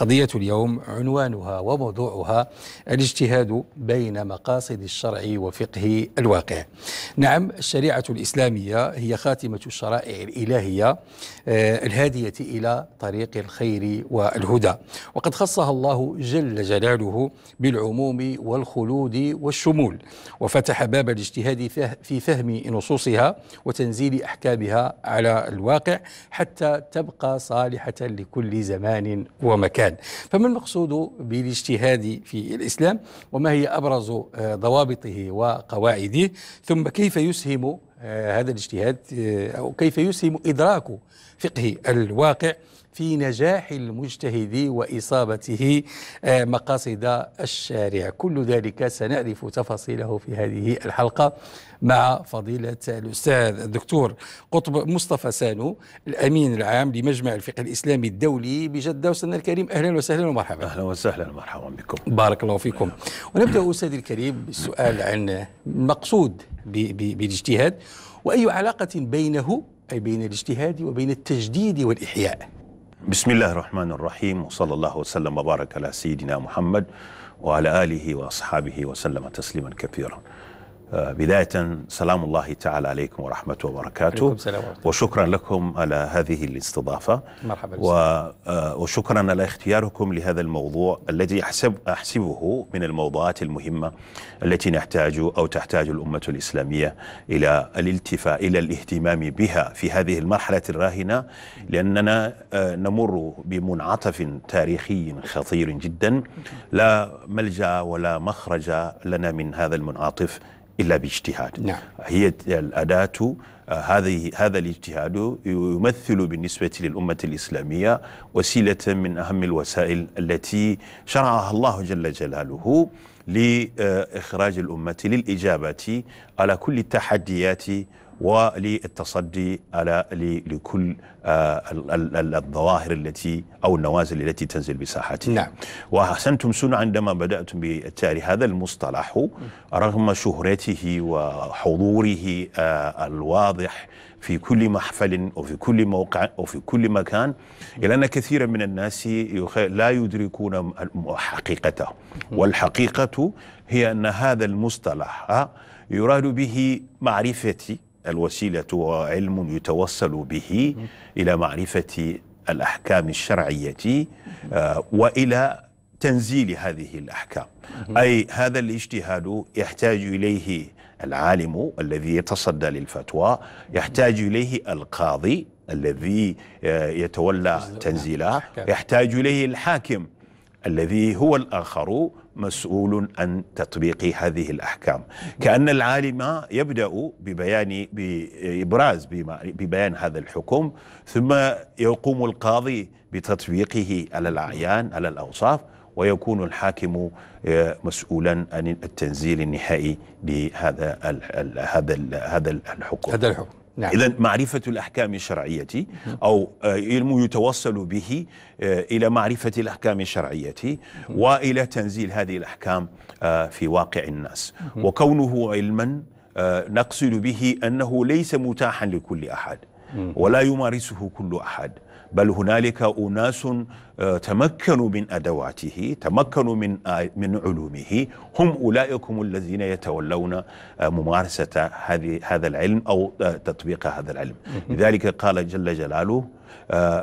قضية اليوم عنوانها وموضوعها الاجتهاد بين مقاصد الشرع وفقه الواقع. نعم الشريعة الإسلامية هي خاتمة الشرائع الإلهية آه، الهادية إلى طريق الخير والهدى، وقد خصها الله جل جلاله بالعموم والخلود والشمول، وفتح باب الاجتهاد في فهم نصوصها وتنزيل أحكامها على الواقع حتى تبقى صالحة لكل زمان ومكان. الآن فما المقصود بالاجتهاد في الإسلام وما هي أبرز آه، ضوابطه وقواعده ثم كيف يسهم آه، هذا الاجتهاد آه، أو كيف يسهم إدراك فقه الواقع في نجاح المجتهد وإصابته مقاصد الشارع كل ذلك سنعرف تفاصيله في هذه الحلقة مع فضيلة الأستاذ الدكتور قطب مصطفى سانو الأمين العام لمجمع الفقه الإسلامي الدولي بجدة وسنة الكريم أهلا وسهلا ومرحبا أهلا وسهلا ومرحبا بكم بارك الله فيكم ونبدأ أستاذي الكريم بالسؤال عن المقصود بالاجتهاد وأي علاقة بينه أي بين الاجتهاد وبين التجديد والإحياء بسم الله الرحمن الرحيم وصلى الله وسلم وبارك على سيدنا محمد وعلى آله وأصحابه وسلم تسليما كثيرا آه، بداية سلام الله تعالى عليكم ورحمة وبركاته وشكرا لكم على هذه الاستضافة مرحبا آه، وشكرا على اختياركم لهذا الموضوع الذي أحسب أحسبه من الموضوعات المهمة التي نحتاج أو تحتاج الأمة الإسلامية إلى الالتفاء إلى الاهتمام بها في هذه المرحلة الراهنة لأننا آه، نمر بمنعطف تاريخي خطير جدا لا ملجأ ولا مخرج لنا من هذا المنعطف الا باجتهاد نعم. هي الاداه آه، هذه هذا الاجتهاد يمثل بالنسبه للامه الاسلاميه وسيله من اهم الوسائل التي شرعها الله جل جلاله لإخراج الأمة للإجابة على كل التحديات وللتصدي على لكل آه، الظواهر التي او النوازل التي تنزل بساحتها. نعم. واحسنتم سنة عندما بداتم بالتالي هذا المصطلح رغم شهرته وحضوره آه، الواضح في كل محفل وفي كل موقع وفي كل مكان إلا أن كثيرا من الناس لا يدركون حقيقته والحقيقة هي أن هذا المصطلح يراد به معرفة الوسيلة هو علم يتوصل به إلى معرفة الأحكام الشرعية آه، وإلى تنزيل هذه الأحكام أي هذا الاجتهاد يحتاج إليه العالم الذي يتصدى للفتوى يحتاج إليه القاضي الذي آه، يتولى تنزيلها يحتاج إليه الحاكم الذي هو الآخر مسؤول عن تطبيق هذه الأحكام كأن العالم يبدأ ببيان بإبراز ببيان هذا الحكم ثم يقوم القاضي بتطبيقه على الأعيان على الأوصاف ويكون الحاكم آه، مسؤولا عن التنزيل النهائي لهذا هذا هذا الحكم هذا الحكم نعم. إذا معرفة الأحكام الشرعية أو آه، علم يتوصل به آه، إلى معرفة الأحكام الشرعية وإلى تنزيل هذه الأحكام آه، في واقع الناس وكونه علما نقصد به أنه ليس متاحا لكل أحد ولا يمارسه كل أحد بل هنالك أناس آه، تمكنوا من أدواته تمكنوا من من علومه هم أولئك هم الذين يتولون آه، ممارسة هذه هذا العلم أو آه، تطبيق هذا العلم لذلك قال جل جلاله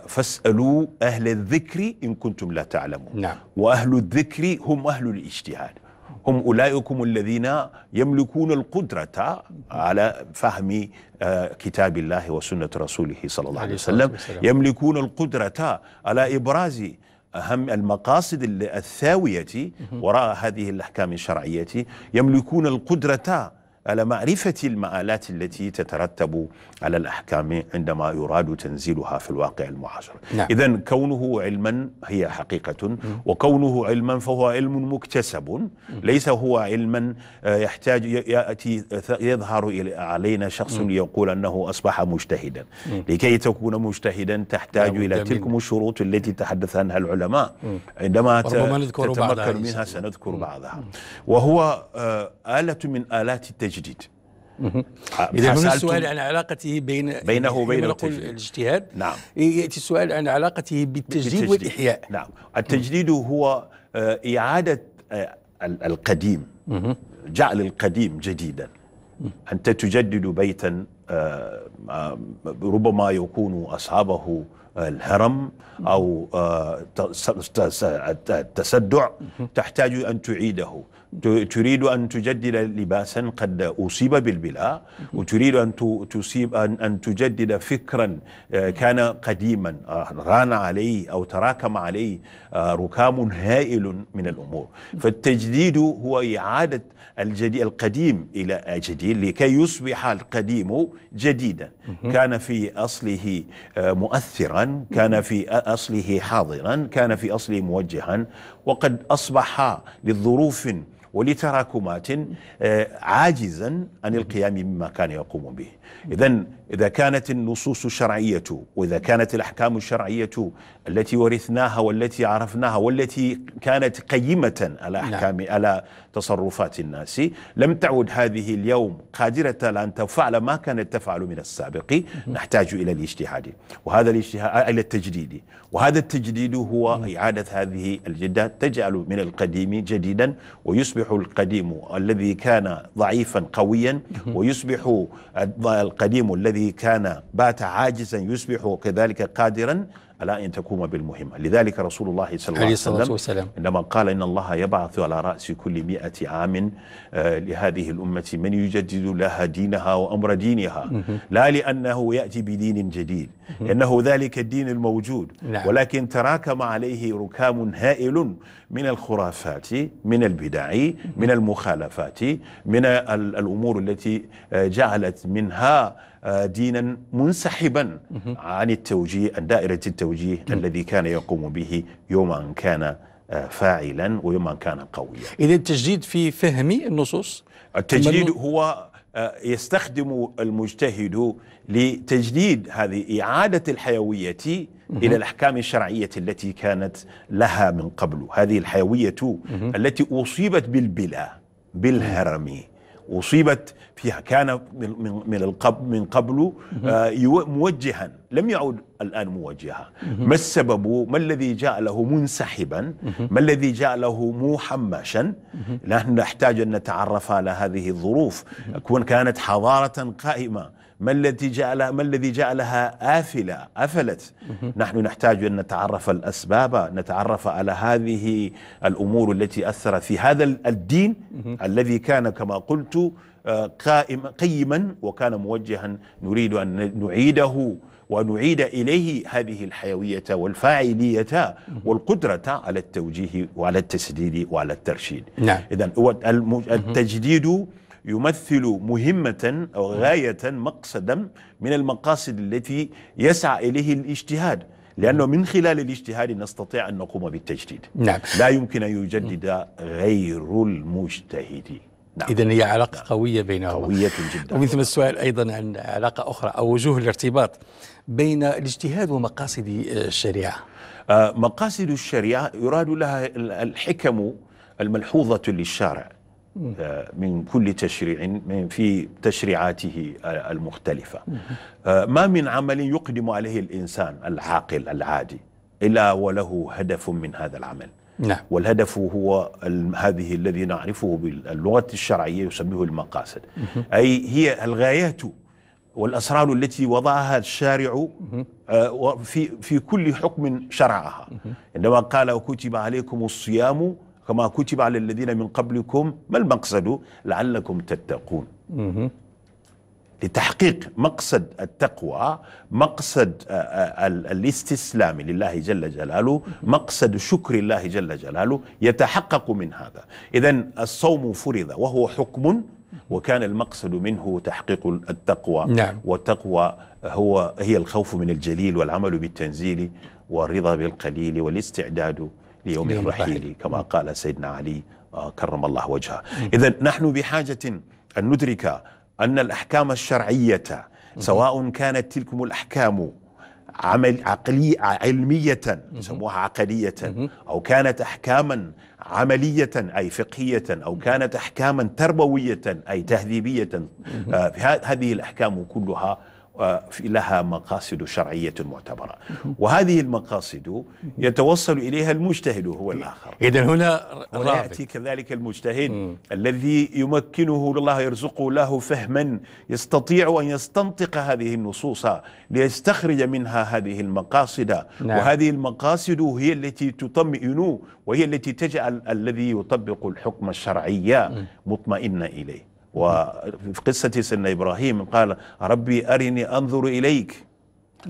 فاسألوا أهل الذكر إن كنتم لا تعلمون نعم. وأهل الذكر هم أهل الاجتهاد هم أولئك الذين يملكون القدرة على فهم آه، كتاب الله وسنة رسوله صلى الله عليه وسلم يملكون القدرة على إبراز أهم المقاصد الثاوية وراء هذه الأحكام الشرعية يملكون القدرة على معرفة المآلات التي تترتب على الأحكام عندما يراد تنزيلها في الواقع المعاصر نعم. إذا كونه علما هي حقيقة وكونه علما فهو علم مكتسب ليس هو علما آه، يحتاج يأتي يظهر علينا شخص م. يقول أنه أصبح مجتهدا لكي تكون مجتهدا تحتاج إلى تلك الشروط التي تحدث عنها العلماء م. عندما تتمكن منها سنذكر بعضها وهو آه، آلة من آلات التجربة جديد آه، اذا هنا السؤال عن علاقته بين بينه وبين الاجتهاد نعم ياتي السؤال عن علاقته بالتجديد, بالتجديد والاحياء نعم التجديد هو آه، اعاده آه، القديم جعل القديم جديدا انت تجدد بيتا ربما يكون اصحابه الهرم او التسدع تحتاج ان تعيده تريد أن تجدد لباسا قد أصيب بالبلاء وتريد أن تصيب أن, تجدد فكرا آه، كان قديما ران آه، عليه أو تراكم عليه آه، ركام هائل من الأمور فالتجديد هو إعادة الجديد القديم إلى جديد لكي يصبح القديم جديدا كان في أصله مؤثرا كان في أصله حاضرا كان في أصله موجها وقد أصبح لظروف ولتراكمات آه، عاجزا عن القيام بما كان يقوم به إذا إذا كانت النصوص الشرعية وإذا كانت الأحكام الشرعية التي ورثناها والتي عرفناها والتي كانت قيمة على نعم. أحكام على تصرفات الناس لم تعد هذه اليوم قادرة على أن تفعل ما كانت تفعل من السابق نحتاج إلى الاجتهاد وهذا الاجتهاد إلى التجديد وهذا التجديد هو إعادة هذه الجدة تجعل من القديم جديدا ويصبح القديم الذي كان ضعيفا قويا ويصبح القديم الذي كان بات عاجزا يصبح كذلك قادرا على أن تقوم بالمهمة لذلك رسول الله صلى الله عليه وسلم, وسلم عندما قال إن الله يبعث على رأس كل مئة عام آه، لهذه الأمة من يجدد لها دينها وأمر دينها لا لأنه يأتي بدين جديد إنه ذلك الدين الموجود نعم. ولكن تراكم عليه ركام هائل من الخرافات من البدع من المخالفات من الأمور التي آه، جعلت منها دينا منسحبا عن التوجيه عن دائرة التوجيه الذي كان يقوم به يوم أن كان آه، فاعلا ويوم أن كان قويا إذا التجديد في فهم النصوص التجديد هو آه، يستخدم المجتهد لتجديد هذه إعادة الحيوية إلى الأحكام الشرعية التي كانت لها من قبل هذه الحيوية التي أصيبت بالبلا بالهرم أصيبت فيها كان من من القبل من قبله آه، موجها لم يعد الآن موجها ما السبب ما الذي جاء له منسحبا ما الذي جاء له محمشا نحن نحتاج أن نتعرف على هذه الظروف كانت حضارة قائمة ما الذي جعلها ما الذي جعلها آفلة أفلت نحن نحتاج أن نتعرف الأسباب نتعرف على هذه الأمور التي أثرت في هذا الدين الذي كان كما قلت آه، قائم قيما وكان موجها نريد أن نعيده ونعيد إليه هذه الحيوية والفاعلية والقدرة على التوجيه وعلى التسديد وعلى الترشيد نعم. إذا التجديد يمثل مهمة أو غاية مقصدا من المقاصد التي يسعى إليه الاجتهاد لأنه من خلال الاجتهاد نستطيع أن نقوم بالتجديد نعم. لا يمكن أن يجدد غير المجتهد نعم. إذا هي علاقة قوية بينهما قوية جدا ومن ثم السؤال أيضا عن علاقة أخرى أو وجوه الارتباط بين الاجتهاد ومقاصد الشريعة آه، مقاصد الشريعة يراد لها الحكم الملحوظة للشارع آه، من كل تشريع في تشريعاته المختلفة آه، ما من عمل يقدم عليه الإنسان العاقل العادي إلا وله هدف من هذا العمل نعم. والهدف هو هذه الذي نعرفه باللغة الشرعية يسميه المقاصد أي هي الغايات والأسرار التي وضعها الشارع آه، في في كل حكم شرعها عندما قال وكتب عليكم الصيام كما كتب على الذين من قبلكم ما المقصد لعلكم تتقون لتحقيق مقصد التقوى مقصد آه، آه، الاستسلام لله جل جلاله مقصد شكر الله جل جلاله يتحقق من هذا إذا الصوم فرض وهو حكم وكان المقصد منه تحقيق التقوى نعم. والتقوى هو هي الخوف من الجليل والعمل بالتنزيل والرضا بالقليل والاستعداد ليوم الرحيل كما قال سيدنا علي آه، كرم الله وجهه إذا نحن بحاجة أن ندرك أن الأحكام الشرعية سواء كانت تلكم الأحكام عمل عقلي علمية سموها عقلية أو كانت أحكاما عملية أي فقهية أو كانت أحكاما تربوية أي تهذيبية آه، هذه الأحكام كلها لها مقاصد شرعية معتبرة وهذه المقاصد يتوصل إليها المجتهد هو الآخر إذا هنا يأتي كذلك المجتهد الذي يمكنه الله يرزقه له فهما يستطيع أن يستنطق هذه النصوص ليستخرج منها هذه المقاصد نعم. وهذه المقاصد هي التي تطمئن وهي التي تجعل الذي يطبق الحكم الشرعي مطمئن إليه وفي قصة سيدنا إبراهيم قال ربي أرني أنظر إليك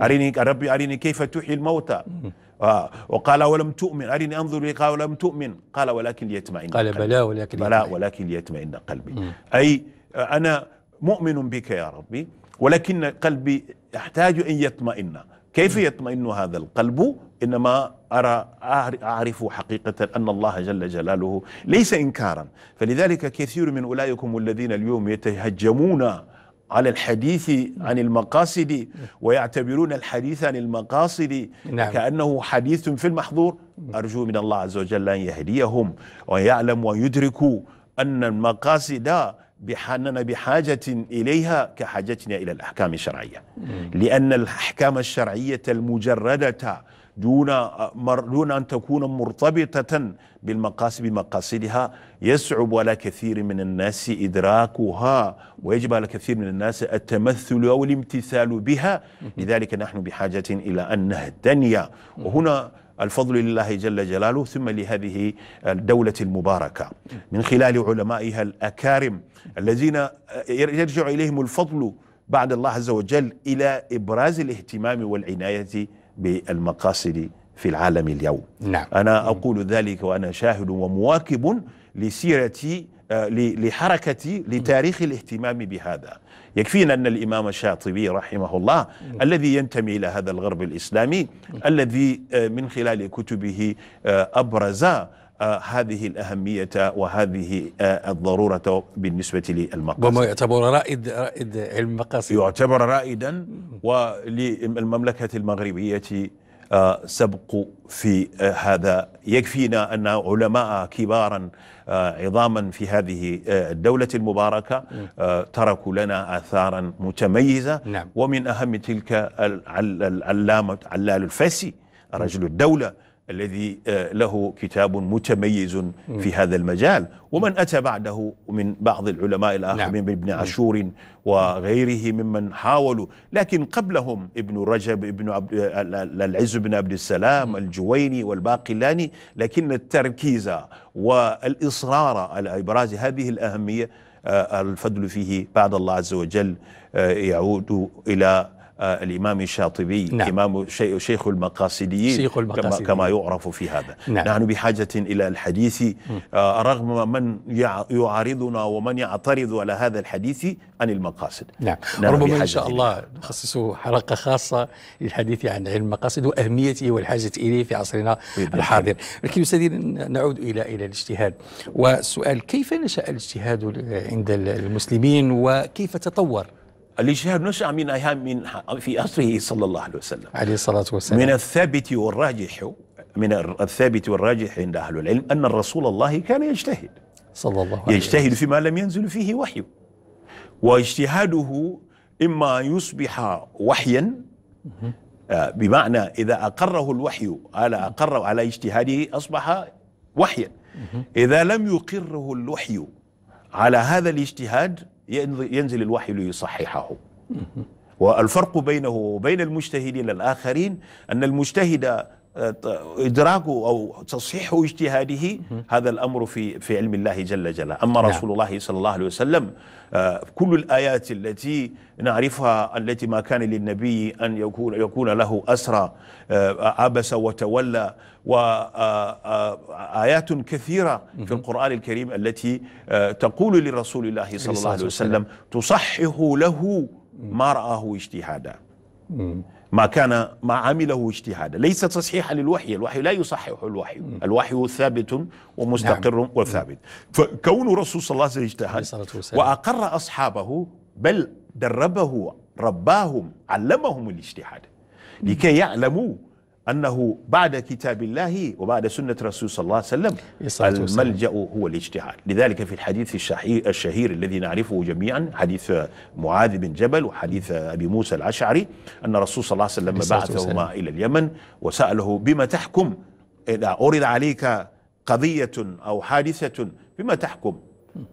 أرني ربي أرني كيف تحيي الموتى آه. وقال ولم تؤمن أرني أنظر إليك قال ولم تؤمن قال ولكن ليطمئن قال بلى ولكن بلى ولكن ليطمئن قلبي أي أنا مؤمن بك يا ربي ولكن قلبي يحتاج أن يطمئن كيف يطمئن هذا القلب إنما أرى أعرف حقيقة أن الله جل جلاله ليس إنكارا فلذلك كثير من أولئكم الذين اليوم يتهجمون على الحديث عن المقاصد ويعتبرون الحديث عن المقاصد نعم. كأنه حديث في المحظور أرجو من الله عز وجل أن يهديهم ويعلم ويدركوا أن المقاصد بحاننا بحاجة إليها كحاجتنا إلى الأحكام الشرعية لأن الأحكام الشرعية المجردة دون دون أن تكون مرتبطة بالمقاصد بمقاصدها يصعب على كثير من الناس إدراكها ويجب على كثير من الناس التمثل أو الامتثال بها لذلك نحن بحاجة إلى أن نهتني وهنا الفضل لله جل جلاله ثم لهذه الدولة المباركة من خلال علمائها الأكارم الذين يرجع إليهم الفضل بعد الله عز وجل إلى إبراز الاهتمام والعناية بالمقاصد في العالم اليوم نعم. أنا أقول ذلك وأنا شاهد ومواكب لسيرتي آه، لحركتي لتاريخ الاهتمام بهذا يكفينا أن الإمام الشاطبي رحمه الله الذي ينتمي إلى هذا الغرب الإسلامي الذي آه، من خلال كتبه آه، أبرز آه، هذه الأهمية وهذه الضرورة بالنسبة للمقاصد وما يعتبر رائد رائد علم المقاصد يعتبر رائدا وللمملكة المغربية سبق في هذا يكفينا أن علماء كبارا آه، عظاما في هذه آه، الدولة المباركة آه، تركوا لنا آثارا متميزة نعم. ومن أهم تلك العلامه علال الفاسي رجل الدولة الذي آه، له كتاب متميز في هذا المجال ومن أتى بعده من بعض العلماء الآخرين نعم. ابن عاشور وغيره ممن حاولوا لكن قبلهم ابن رجب ابن عبد آه، العز بن عبد السلام الجويني والباقلاني لكن التركيز والإصرار على إبراز هذه الأهمية آه، الفضل فيه بعد الله عز وجل يعود إلى آه، الإمام الشاطبي نعم. إمام شيخ المقاصديين شيخ كما, كما يعرف في هذا نعم. نحن بحاجة إلى الحديث آه، رغم من يعارضنا ومن يعترض على هذا الحديث عن المقاصد نعم ربما إن شاء الله نخصص حلقة خاصة للحديث عن علم المقاصد وأهميته والحاجة إليه في عصرنا الحاضر لكن أستاذي نعود إلى إلى الاجتهاد والسؤال كيف نشأ الاجتهاد عند المسلمين وكيف تطور الاجتهاد نشأ من أيام من في عصره صلى الله عليه وسلم عليه الصلاة والسلام من الثابت والراجح من الثابت والراجح عند أهل العلم أن الرسول الله كان يجتهد صلى الله عليه وسلم يجتهد فيما لم ينزل فيه وحي واجتهاده إما أن يصبح وحيا آه، بمعنى إذا أقره الوحي على أقره على اجتهاده أصبح وحيا إذا لم يقره الوحي على هذا الاجتهاد ينزل الوحي ليصححه والفرق بينه وبين المجتهدين الآخرين أن المجتهد ادراكه او تصحيح اجتهاده هذا الامر في في علم الله جل جلاله، اما نعم. رسول الله صلى الله عليه وسلم آه، كل الايات التي نعرفها التي ما كان للنبي ان يكون يكون له اسرى آه، عبس وتولى وآيات آه، كثيرة في القرآن الكريم التي تقول لرسول الله صلى الله عليه وسلم تصحح له ما رآه اجتهادا ما كان ما عمله اجتهادا ليس تصحيحا للوحي الوحي لا يصحح الوحي الوحي ثابت ومستقر نعم. وثابت فكون الرسول صلى الله عليه وسلم اجتهد وأقر أصحابه بل دربه رباهم علمهم الاجتهاد لكي يعلموا أنه بعد كتاب الله وبعد سنة رسول صلى الله عليه وسلم الملجأ هو الاجتهاد لذلك في الحديث الشهير الذي نعرفه جميعا حديث معاذ بن جبل وحديث أبي موسى الأشعري أن رسول صلى الله عليه وسلم بعثهما إلى اليمن وسأله بما تحكم إذا أورد عليك قضية أو حادثة بما تحكم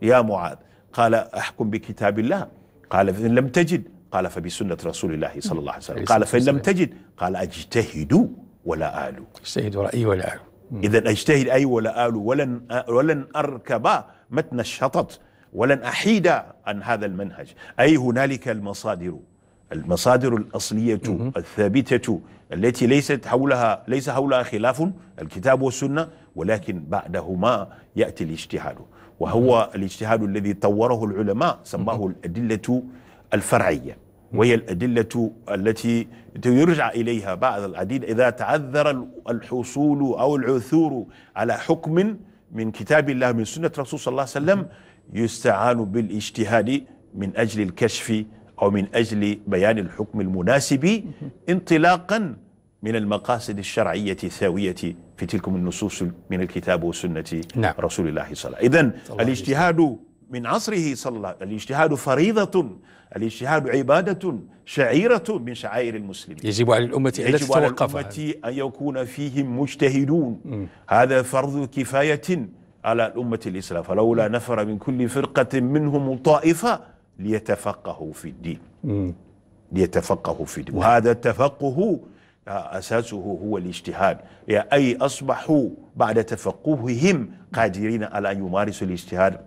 يا معاذ قال أحكم بكتاب الله قال فإن لم تجد قال فبسنة رسول الله صلى الله عليه وسلم قال فإن لم تجد قال أجتهدوا ولا آلو اجتهد أي ولا آلو إذا أجتهد أي ولا آلو ولن, ولن أركب متن الشطط ولن أحيد عن هذا المنهج أي هنالك المصادر المصادر الأصلية الثابتة التي ليست حولها ليس حولها خلاف الكتاب والسنة ولكن بعدهما يأتي الاجتهاد وهو الاجتهاد الذي طوره العلماء سماه الأدلة الفرعية وهي الأدلة التي يرجع إليها بعض العديد إذا تعذر الحصول أو العثور على حكم من كتاب الله من سنة رسول صلى الله عليه وسلم يستعان بالاجتهاد من أجل الكشف أو من أجل بيان الحكم المناسب انطلاقا من المقاصد الشرعية الثاوية في تلك النصوص من الكتاب وسنة نعم. رسول الله صلى الله عليه وسلم إذن الاجتهاد من عصره صلى الله عليه وسلم الاجتهاد فريضة الاجتهاد عبادة شعيرة من شعائر المسلمين يجب على الأمة أن يجب على الأمة أن يكون فيهم مجتهدون م. هذا فرض كفاية على الأمة الإسلام فلولا نفر من كل فرقة منهم طائفة ليتفقهوا في الدين م. ليتفقهوا في الدين وهذا التفقه أساسه هو الاجتهاد يعني أي أصبحوا بعد تفقههم قادرين على أن يمارسوا الاجتهاد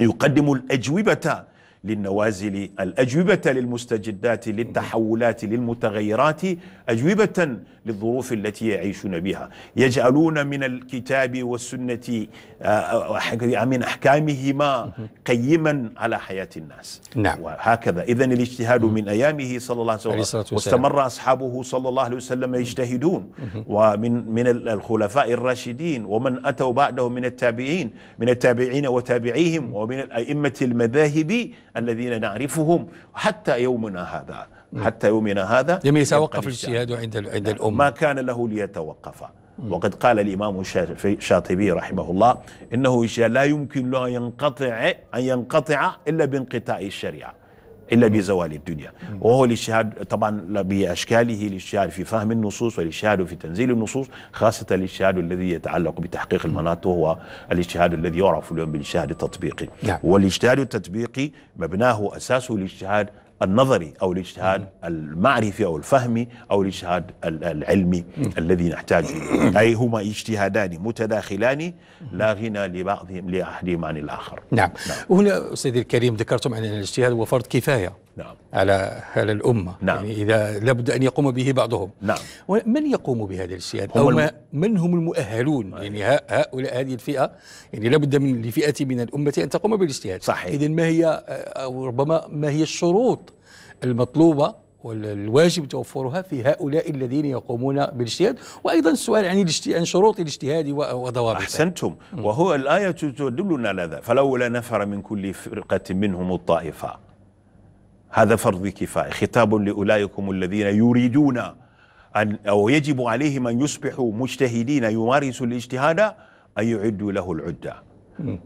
يقدم الأجوبة للنوازل الأجوبة للمستجدات للتحولات للمتغيرات أجوبة للظروف التي يعيشون بها يجعلون من الكتاب والسنة آه، آه، من أحكامهما قيما على حياة الناس نعم. وهكذا إذا الاجتهاد من أيامه صلى الله عليه وسلم واستمر أصحابه صلى الله عليه وسلم يجتهدون ومن من الخلفاء الراشدين ومن أتوا بعدهم من التابعين من التابعين وتابعيهم ومن الأئمة المذاهب الذين نعرفهم حتى يومنا هذا حتى يومنا هذا لم يتوقف الاجتهاد عند عند نعم. الأمة ما كان له ليتوقف وقد قال الإمام الشاطبي رحمه الله إنه لا يمكن له أن ينقطع أن ينقطع إلا بانقطاع الشريعة إلا بزوال الدنيا وهو الاجتهاد طبعا بأشكاله الاجتهاد في فهم النصوص والاجتهاد في تنزيل النصوص خاصة الاجتهاد الذي يتعلق بتحقيق المناط وهو الاجتهاد الذي يعرف اليوم بالاجتهاد التطبيقي نعم. والاجتهاد التطبيقي مبناه أساسه الاجتهاد النظري أو الاجتهاد المعرفي أو الفهمي أو الاجتهاد العلمي الذي نحتاجه أي هما اجتهادان متداخلان لا غنى لبعضهم لأحدهم عن الآخر نعم, نعم. هنا سيدي الكريم ذكرتم أن الاجتهاد هو فرض كفاية نعم. على على الأمة نعم. يعني إذا لابد أن يقوم به بعضهم نعم. من يقوم بهذا السياد أو الم... من هم المؤهلون أيه. يعني هؤلاء هذه الفئة يعني لابد من لفئة من الأمة أن تقوم بالاجتهاد صحيح إذا ما هي أو ربما ما هي الشروط المطلوبة والواجب توفرها في هؤلاء الذين يقومون بالاجتهاد وايضا السؤال عن عن شروط الاجتهاد وضوابطه احسنتم وهو الايه تدلنا على ذا فلولا نفر من كل فرقه منهم الطائفه هذا فرض كفاية خطاب لأولئكم الذين يريدون أن أو يجب عليهم أن يصبحوا مجتهدين يمارسوا الاجتهاد أن يعدوا له العدة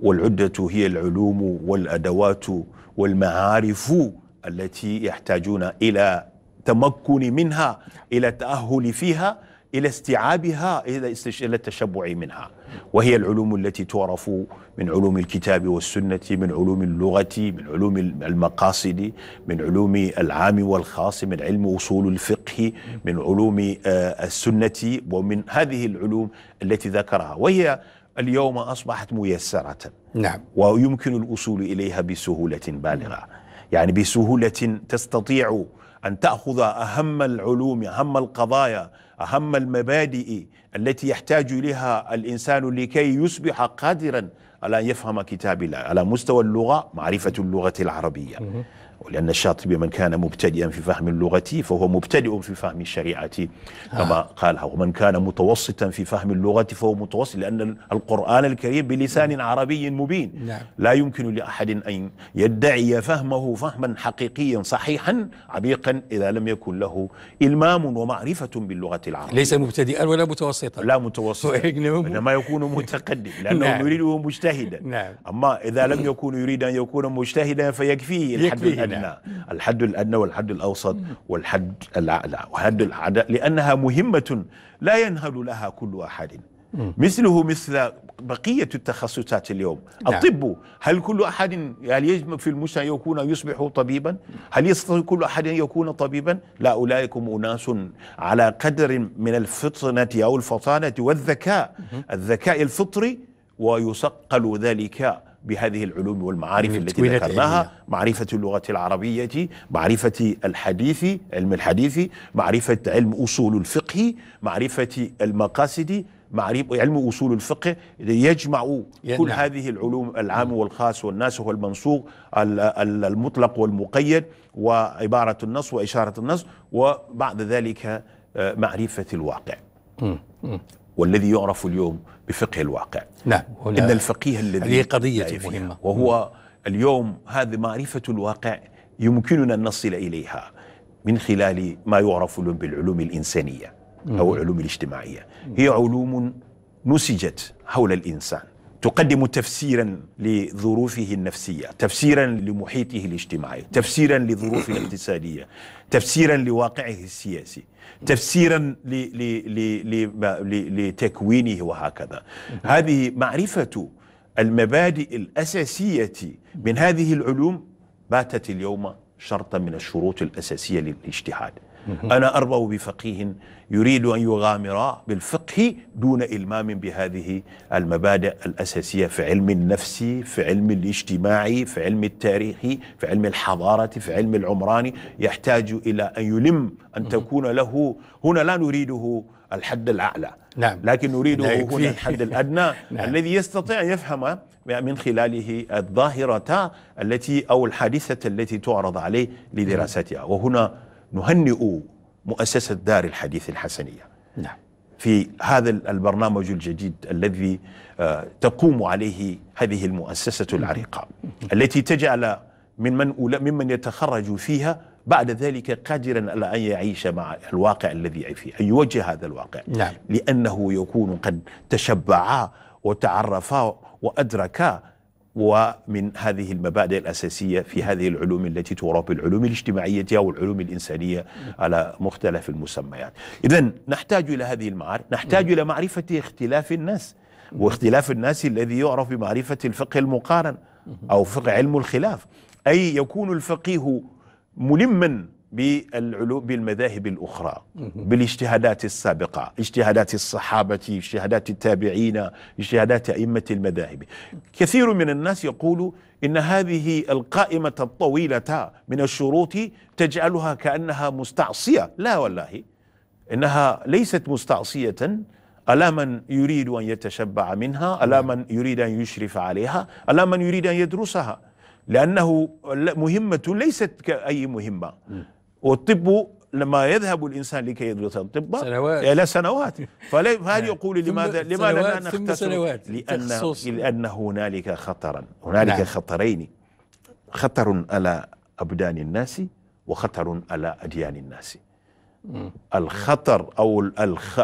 والعدة هي العلوم والأدوات والمعارف التي يحتاجون إلى تمكن منها إلى التأهل فيها إلى استيعابها إلى التشبع منها وهي العلوم التي تعرف من علوم الكتاب والسنة من علوم اللغة من علوم المقاصد من علوم العام والخاص من علم أصول الفقه من علوم آه، السنة ومن هذه العلوم التي ذكرها وهي اليوم أصبحت ميسرة نعم ويمكن الوصول إليها بسهولة بالغة يعني بسهولة تستطيع أن تأخذ أهم العلوم أهم القضايا أهم المبادئ التي يحتاج إليها الإنسان لكي يصبح قادرا على أن يفهم كتاب الله على مستوى اللغة معرفة اللغة العربية ولأن الشاطبي من كان مبتدئا في فهم اللغة فهو مبتدئ في فهم الشريعة كما آه. قالها ومن كان متوسطا في فهم اللغة فهو متوسط لأن القرآن الكريم بلسان نعم. عربي مبين نعم. لا يمكن لأحد أن يدعي فهمه فهما حقيقيا صحيحا عميقا إذا لم يكن له إلمام ومعرفة باللغة العربية ليس مبتدئا ولا متوسطا لا متوسطا إنما يكون متقدم لأنه نعم. يريده مجتهدا نعم. أما إذا لم يكون يريد أن يكون مجتهدا فيكفيه الحد الأدنى الأدنى الحد الأدنى والحد الأوسط والحد الأعلى وحد الأعلى لأنها مهمة لا ينهل لها كل أحد مثله مثل بقية التخصصات اليوم نعم. الطب هل كل أحد هل يعني يجب في المجتمع يكون يصبح طبيبا هل يستطيع كل أحد أن يكون طبيبا لا أولئك هم أناس على قدر من الفطنة أو الفطانة والذكاء الذكاء الفطري ويصقل ذلك بهذه العلوم والمعارف التي ذكرناها معرفة اللغة العربية معرفة الحديث علم الحديث معرفة علم أصول الفقه معرفة المقاصد معرفة علم أصول الفقه يجمع كل نعم. هذه العلوم العام نعم. والخاص والناسخ والمنسوخ المطلق والمقيد وعبارة النص وإشارة النص وبعد ذلك آه، معرفة الواقع والذي يعرف اليوم بفقه الواقع نعم إن الفقيه الذي هذه قضية مهمة وهو اليوم هذه معرفة الواقع يمكننا أن نصل إليها من خلال ما يعرف بالعلوم الإنسانية أو العلوم الاجتماعية هي علوم نسجت حول الإنسان تقدم تفسيرا لظروفه النفسيه، تفسيرا لمحيطه الاجتماعي، تفسيرا لظروفه الاقتصاديه، تفسيرا لواقعه السياسي، تفسيرا لتكوينه وهكذا. هذه معرفه المبادئ الاساسيه من هذه العلوم باتت اليوم شرطا من الشروط الاساسيه للاجتهاد. أنا أربو بفقيه يريد أن يغامر بالفقه دون إلمام بهذه المبادئ الأساسية في علم النفس في علم الاجتماع في علم التاريخ في علم الحضارة في علم العمران يحتاج إلى أن يلم أن تكون له هنا لا نريده الحد الأعلى نعم لكن نريده هنا الحد الأدنى نعم. الذي يستطيع أن يفهم من خلاله الظاهرة التي أو الحادثة التي تعرض عليه لدراستها وهنا نهنئ مؤسسة دار الحديث الحسنية نعم في هذا البرنامج الجديد الذي آه، تقوم عليه هذه المؤسسة العريقة التي تجعل من من ممن يتخرج فيها بعد ذلك قادرا على ان يعيش مع الواقع الذي يعيش فيه، ان يوجه هذا الواقع نعم. لانه يكون قد تشبعا وتعرفا وادركا ومن هذه المبادئ الأساسية في هذه العلوم التي تعرف بالعلوم الاجتماعية أو العلوم الإنسانية على مختلف المسميات إذا نحتاج إلى هذه المعارف نحتاج إلى معرفة اختلاف الناس واختلاف الناس الذي يعرف بمعرفة الفقه المقارن أو فقه علم الخلاف أي يكون الفقيه ملما بالمذاهب الأخرى بالاجتهادات السابقة اجتهادات الصحابة اجتهادات التابعين اجتهادات أئمة المذاهب كثير من الناس يقول إن هذه القائمة الطويلة من الشروط تجعلها كأنها مستعصية لا والله إنها ليست مستعصية ألا من يريد أن يتشبع منها ألا نعم. من يريد أن يشرف عليها ألا من يريد أن يدرسها لأنه مهمة ليست كأي مهمة والطب لما يذهب الانسان لكي يدرس الطب سنوات الى سنوات فهل نعم. يقول لماذا لماذا لا نختصر لان لان هنالك خطرا هنالك نعم. خطرين خطر على ابدان الناس وخطر على اديان الناس مم. الخطر او الخ...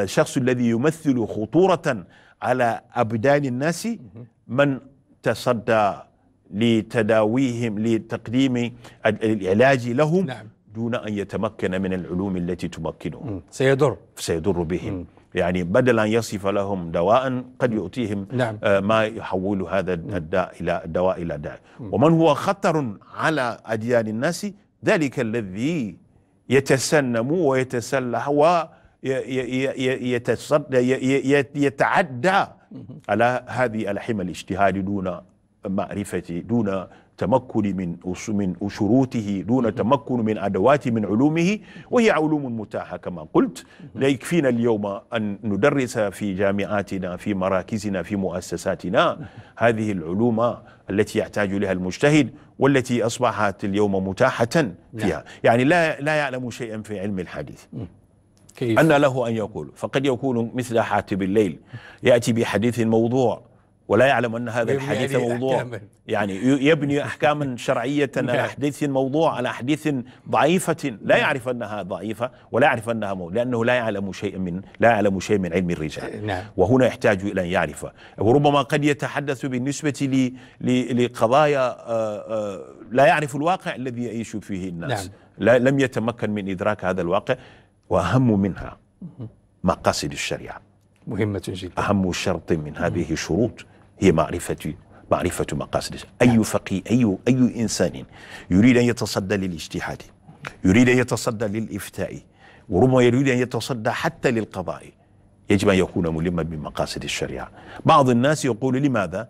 الشخص الذي يمثل خطوره على ابدان الناس من تصدى لتداويهم لتقديم العلاج لهم نعم. دون أن يتمكن من العلوم التي تمكنهم سيضر سيضر بهم م. يعني بدل أن يصف لهم دواء قد يؤتيهم نعم. آه ما يحول هذا الداء إلى دواء إلى داء ومن هو خطر على أديان الناس ذلك الذي يتسنم ويتسلح ويتعدى على هذه الحمى الاجتهاد دون معرفة دون تمكن من من شروطه دون تمكن من ادوات من علومه وهي علوم متاحه كما قلت لا يكفينا اليوم ان ندرس في جامعاتنا في مراكزنا في مؤسساتنا هذه العلوم التي يحتاج لها المجتهد والتي اصبحت اليوم متاحه نعم. فيها يعني لا لا يعلم شيئا في علم الحديث كيف؟ أن له أن يقول فقد يكون مثل حاتب الليل يأتي بحديث موضوع ولا يعلم أن هذا الحديث موضوع يعني يبني أحكاما شرعية نعم. على أحاديث موضوع على أحاديث ضعيفة لا نعم. يعرف أنها ضعيفة ولا يعرف أنها موضوع لأنه لا يعلم شيئا من لا يعلم شيئا من علم الرجال إيه، نعم. وهنا يحتاج إلى أن يعرف وربما قد يتحدث بالنسبة لقضايا آه، آه، لا يعرف الواقع الذي يعيش فيه الناس لا لم يتمكن من إدراك هذا الواقع وأهم منها مقاصد الشريعة مهمة جدا أهم شرط من هذه الشروط هي معرفة معرفة مقاصد أي نعم. فقيه أي أي إنسان يريد أن يتصدى للاجتهاد يريد أن يتصدى للإفتاء وربما يريد أن يتصدى حتى للقضاء يجب أن يكون ملما بمقاصد الشريعة بعض الناس يقول لماذا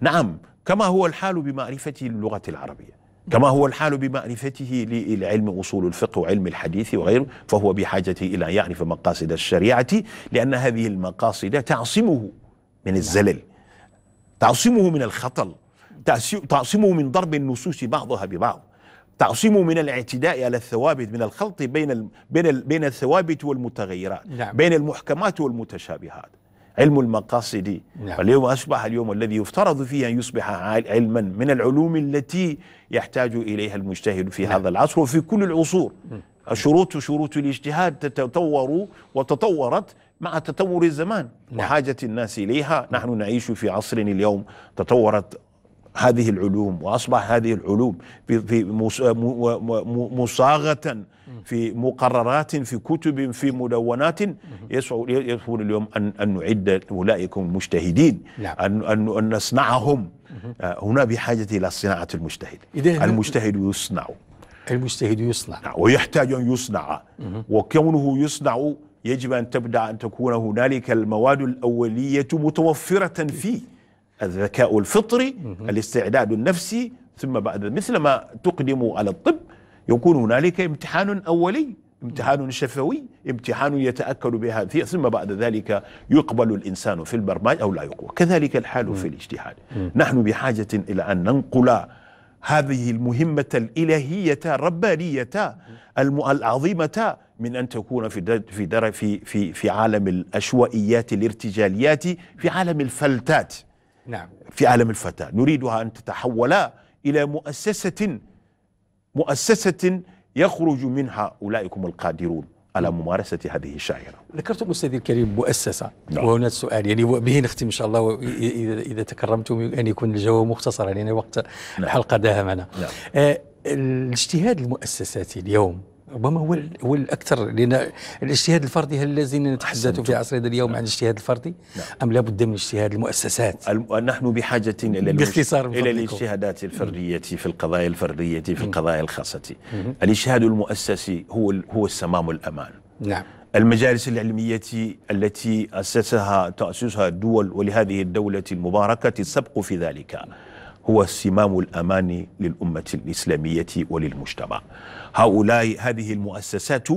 نعم كما هو الحال بمعرفة اللغة العربية كما هو الحال بمعرفته لعلم أصول الفقه وعلم الحديث وغيره فهو بحاجة إلى أن يعرف مقاصد الشريعة لأن هذه المقاصد تعصمه من نعم. الزلل تعصمه من الخطل تعصمه من ضرب النصوص بعضها ببعض تعصمه من الاعتداء على الثوابت من الخلط بين ال بين ال بين الثوابت والمتغيرات نعم. بين المحكمات والمتشابهات علم المقاصد نعم. اليوم أصبح اليوم الذي يفترض فيه أن يصبح علما من العلوم التي يحتاج إليها المجتهد في نعم. هذا العصر وفي كل العصور الشروط شروط الاجتهاد تتطور وتطورت مع تطور الزمان نعم. وحاجة الناس إليها نحن نعيش في عصر اليوم تطورت هذه العلوم واصبح هذه العلوم في مصاغه في مقررات في كتب في مدونات يسعون اليوم ان ان نعد اولئك المجتهدين نعم. ان ان نصنعهم آه، هنا بحاجه الى صناعه المجتهد المجتهد يصنع المجتهد يصنع نعم، ويحتاج ان يصنع وكونه يصنع يجب أن تبدأ أن تكون هنالك المواد الأولية متوفرة فيه الذكاء الفطري الاستعداد النفسي ثم بعد مثل ما تقدم على الطب يكون هنالك امتحان أولي امتحان شفوي امتحان يتأكد بها ثم بعد ذلك يقبل الإنسان في البرنامج أو لا يقبل كذلك الحال في الاجتهاد نحن بحاجة إلى أن ننقل هذه المهمة الإلهية الربانية العظيمة من ان تكون في في في في عالم العشوائيات الارتجاليات في عالم الفلتات نعم في عالم الفتاه نريدها ان تتحول الى مؤسسه مؤسسه يخرج منها اولئكم القادرون على نعم. ممارسة هذه الشاعرة ذكرتم أستاذي الكريم مؤسسة نعم. وهنا السؤال يعني به نختم إن شاء الله إذا, إذا تكرمتم أن يكون الجواب مختصرا لأن يعني وقت نعم. الحلقة داهمنا نعم. آه الاجتهاد المؤسساتي اليوم ربما هو هو الاكثر لان الاجتهاد الفردي هل الذين نتحدث في عصرنا اليوم نعم. عن الاجتهاد الفردي نعم. ام لابد من اجتهاد المؤسسات نحن بحاجه الى باختصار الى الاجتهادات الفرديه في القضايا الفرديه في القضايا الخاصه الاجتهاد المؤسسي هو هو السمام والامان نعم المجالس العلمية التي أسسها تأسسها الدول ولهذه الدولة المباركة السبق في ذلك هو سمام الأمان للأمة الإسلامية وللمجتمع هؤلاء هذه المؤسسات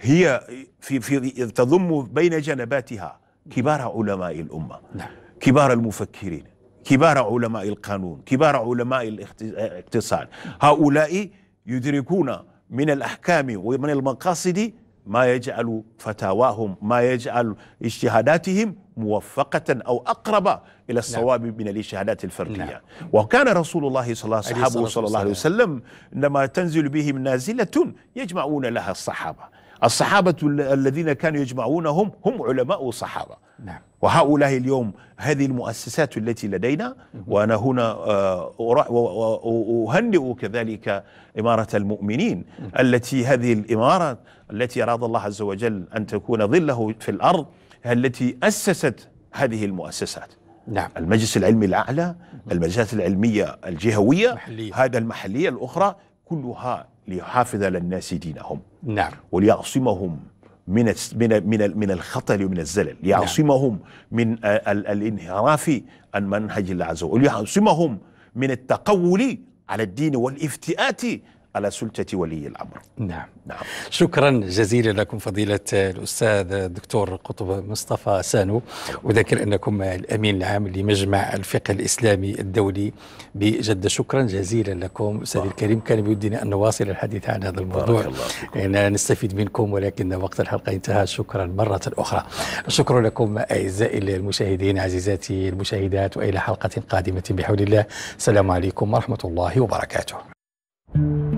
هي في, في تضم بين جنباتها كبار علماء الأمة نعم. كبار المفكرين كبار علماء القانون كبار علماء الاقتصاد هؤلاء يدركون من الأحكام ومن المقاصد ما يجعل فتاواهم ما يجعل اجتهاداتهم موفقة أو أقرب إلى نعم. الصواب نعم. من الاجتهادات الفردية نعم. وكان رسول الله صلى الله عليه وسلم صلى الله عليه وسلم عندما تنزل بهم نازلة يجمعون لها الصحابة الصحابة الذين كانوا يجمعونهم هم علماء الصحابة نعم. وهؤلاء اليوم هذه المؤسسات التي لدينا وأنا هنا آه، أهنئ كذلك إمارة المؤمنين التي هذه الإمارة التي أراد الله عز وجل أن تكون ظله في الأرض التي أسست هذه المؤسسات نعم. المجلس العلمي الأعلى المجلسات العلمية الجهوية محلية. هذا المحلية الأخرى كلها ليحافظ على الناس دينهم نعم وليعصمهم من من من من الخطر ومن الزلل نعم. ليعصمهم من الانحراف عن منهج الله عز وجل ليعصمهم من التقول على الدين والافتئات على سلطة ولي الأمر نعم. نعم شكرا جزيلا لكم فضيلة الأستاذ الدكتور قطب مصطفى سانو وذكر أنكم الأمين العام لمجمع الفقه الإسلامي الدولي بجدة شكرا جزيلا لكم أستاذ طبعا. الكريم كان بيدنا أن نواصل الحديث عن هذا الموضوع أن نستفيد منكم ولكن وقت الحلقة انتهى شكرا مرة أخرى شكرا لكم أعزائي المشاهدين عزيزاتي المشاهدات وإلى حلقة قادمة بحول الله السلام عليكم ورحمة الله وبركاته thank you